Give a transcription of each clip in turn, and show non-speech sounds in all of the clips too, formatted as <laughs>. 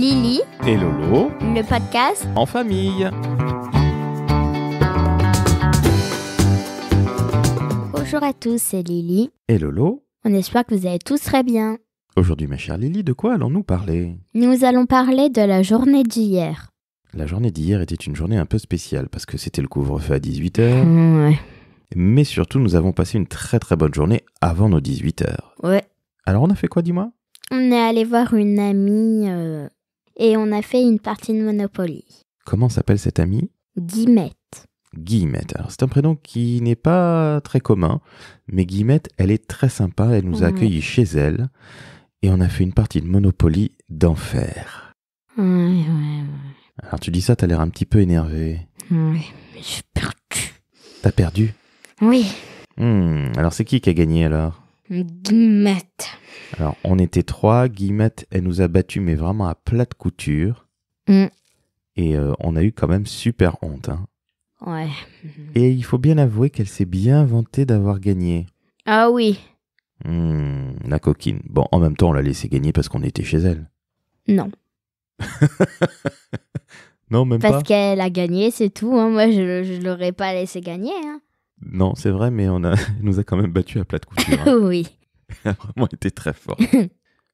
Lili et Lolo, le podcast en famille. Bonjour à tous, c'est Lily. Et Lolo. On espère que vous allez tous très bien. Aujourd'hui, ma chère Lili, de quoi allons-nous parler Nous allons parler de la journée d'hier. La journée d'hier était une journée un peu spéciale parce que c'était le couvre-feu à 18h. Mmh, ouais. Mais surtout, nous avons passé une très très bonne journée avant nos 18h. Ouais. Alors, on a fait quoi, dis-moi On est allé voir une amie euh, et on a fait une partie de Monopoly. Comment s'appelle cette amie Guillemette. Guillemette. Alors c'est un prénom qui n'est pas très commun, mais Guillemette, elle est très sympa, elle nous a accueillis chez elle et on a fait une partie de Monopoly d'enfer. Ouais, Alors tu dis ça, tu as l'air un petit peu énervé. Oui, mais j'ai perdu. T'as perdu Oui. Hmm, alors c'est qui qui a gagné alors Guillemette. Alors, on était trois. Guillemette, elle nous a battus, mais vraiment à plat de couture. Mm. Et euh, on a eu quand même super honte. Hein. Ouais. Et il faut bien avouer qu'elle s'est bien vantée d'avoir gagné. Ah oui. Hmm, la coquine. Bon, en même temps, on l'a laissé gagner parce qu'on était chez elle. Non. <laughs> non, même pas. Parce qu'elle a gagné, c'est tout. Hein. Moi, je ne l'aurais pas laissé gagner. Hein. Non, c'est vrai, mais on a, <laughs> nous a quand même battu à plat de couture. Hein. <laughs> oui. <laughs> a vraiment été très fort.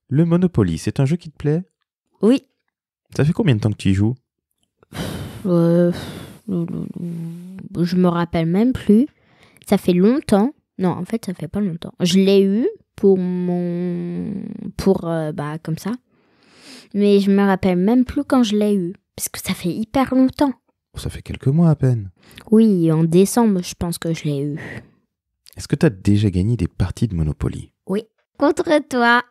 le Monopoly, c'est un jeu qui te plaît Oui. Ça fait combien de temps que tu y joues euh, Je me rappelle même plus. Ça fait longtemps. Non, en fait, ça fait pas longtemps. Je l'ai eu pour mon. pour. Euh, bah, comme ça. Mais je me rappelle même plus quand je l'ai eu. Parce que ça fait hyper longtemps. Ça fait quelques mois à peine. Oui, en décembre, je pense que je l'ai eu. Est-ce que tu as déjà gagné des parties de Monopoly Oui. Contre toi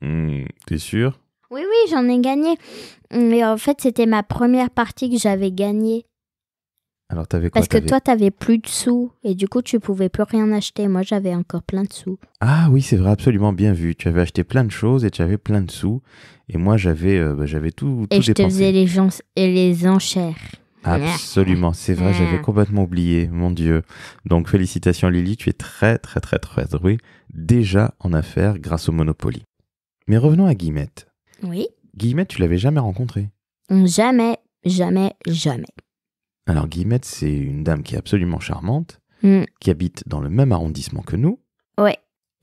hmm, T'es sûr Oui, oui, j'en ai gagné. Mais en fait, c'était ma première partie que j'avais gagnée. Alors, t'avais quoi Parce que toi, t'avais plus de sous. Et du coup, tu pouvais plus rien acheter. Moi, j'avais encore plein de sous. Ah oui, c'est vrai, absolument bien vu. Tu avais acheté plein de choses et tu avais plein de sous. Et moi, j'avais euh, bah, j'avais tout, Et je te faisais et les enchères. Absolument, c'est vrai, mm. j'avais complètement oublié, mon Dieu. Donc félicitations Lily, tu es très très très très douée déjà en affaires grâce au Monopoly. Mais revenons à Guillemette. Oui. Guillemette, tu l'avais jamais rencontrée Jamais, jamais, jamais. Alors Guillemette, c'est une dame qui est absolument charmante, mm. qui habite dans le même arrondissement que nous. Oui.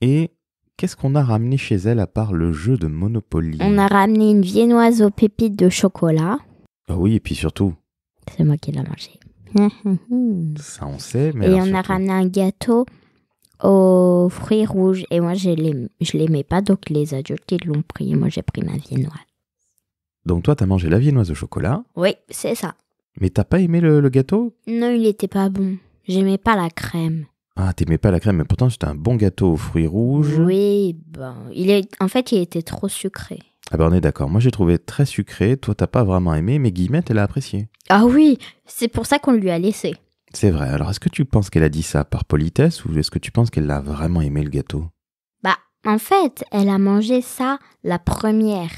Et qu'est-ce qu'on a ramené chez elle à part le jeu de Monopoly On a ramené une viennoise aux pépites de chocolat. Ah oui, et puis surtout, c'est moi qui l'ai mangé. <laughs> Ça, on sait, mais. Et on a ramené un gâteau aux fruits rouges. Et moi, je ne l'aimais pas, donc les adultes, ils l'ont pris. Et moi, j'ai pris ma viennoise. Donc, toi, tu as mangé la viennoise au chocolat Oui, c'est ça. Mais t'as pas aimé le, gâteau Non, il n'était pas bon. J'aimais pas la crème. Ah, t'aimais pas la crème, mais pourtant, c'était un bon gâteau aux fruits rouges. Oui, ben, il est... en fait, il était trop sucré. Ah ben on est d'accord. Moi j'ai trouvé très sucré, toi t'as pas vraiment aimé, mais Guillemette elle a apprécié. Ah oui, c'est pour ça qu'on lui a laissé. C'est vrai. Alors est-ce que tu penses qu'elle a dit ça par politesse ou est-ce que tu penses qu'elle a vraiment aimé le gâteau Bah en fait, elle a mangé ça la première.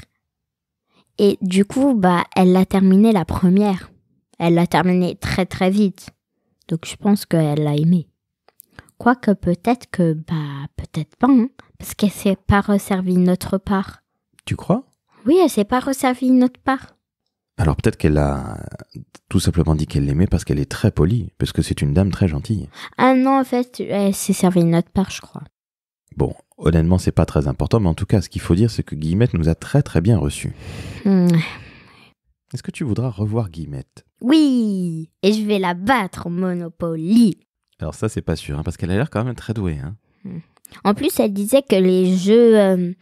Et du coup, bah elle l'a terminé la première. Elle l'a terminé très très vite. Donc je pense qu'elle l'a aimé. Quoique peut-être que, bah, peut-être pas, hein, parce qu'elle s'est pas resservie notre part. Tu crois oui, elle s'est pas resservie notre part. Alors peut-être qu'elle a tout simplement dit qu'elle l'aimait parce qu'elle est très polie, parce que c'est une dame très gentille. Ah non, en fait, elle s'est servie une notre part, je crois. Bon, honnêtement, c'est pas très important, mais en tout cas, ce qu'il faut dire, c'est que Guillemette nous a très très bien reçus. Hmm. Est-ce que tu voudras revoir Guillemette Oui Et je vais la battre au Monopoly Alors ça, c'est pas sûr, hein, parce qu'elle a l'air quand même très douée. Hein. Hmm. En plus, elle disait que les jeux... Euh,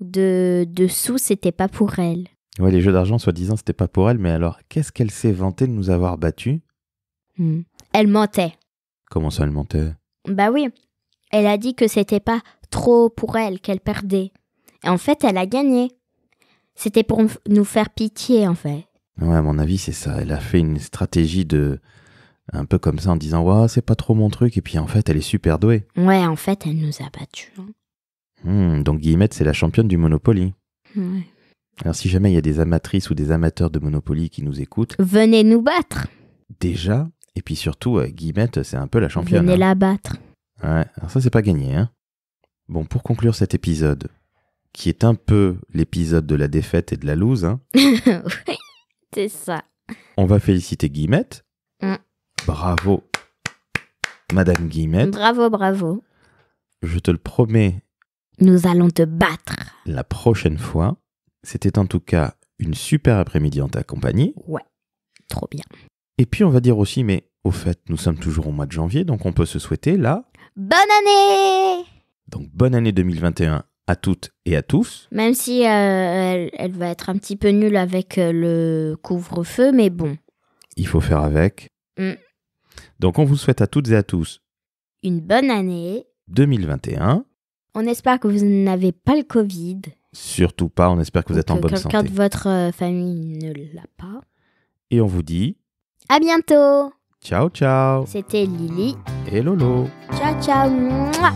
de, de sous, c'était pas pour elle. Ouais, les jeux d'argent, soi-disant, c'était pas pour elle, mais alors qu'est-ce qu'elle s'est vantée de nous avoir battus hmm. Elle mentait. Comment ça, elle mentait Bah oui. Elle a dit que c'était pas trop pour elle qu'elle perdait. Et en fait, elle a gagné. C'était pour nous faire pitié, en fait. Ouais, à mon avis, c'est ça. Elle a fait une stratégie de. Un peu comme ça, en disant c'est pas trop mon truc. Et puis en fait, elle est super douée. Ouais, en fait, elle nous a battus. Hein. Hmm, donc Guillemette, c'est la championne du Monopoly. Alors si jamais il y a des amatrices ou des amateurs de Monopoly qui nous écoutent... Venez nous battre Déjà, et puis surtout, euh, Guillemette, c'est un peu la championne. Venez hein. la battre. Ouais, alors ça c'est pas gagné. Hein. Bon, pour conclure cet épisode, qui est un peu l'épisode de la défaite et de la lose. Hein. <laughs> c'est ça. On va féliciter Guillemette. Mm. Bravo, Madame Guillemette. Bravo, bravo. Je te le promets, nous allons te battre. La prochaine fois, c'était en tout cas une super après-midi en ta compagnie. Ouais, trop bien. Et puis on va dire aussi, mais au fait, nous sommes toujours au mois de janvier, donc on peut se souhaiter la... Bonne année Donc bonne année 2021 à toutes et à tous. Même si euh, elle, va être un petit peu nulle avec euh, le couvre-feu, mais bon. Il faut faire avec. Mm. Donc on vous souhaite à toutes et à tous une bonne année 2021. On espère que vous n'avez pas le Covid. Surtout pas, on espère que vous êtes en bonne santé. Quelqu'un votre euh, famille ne l'a pas. Et on vous dit à bientôt. Ciao ciao. C'était Lily et Lolo. Ciao ciao.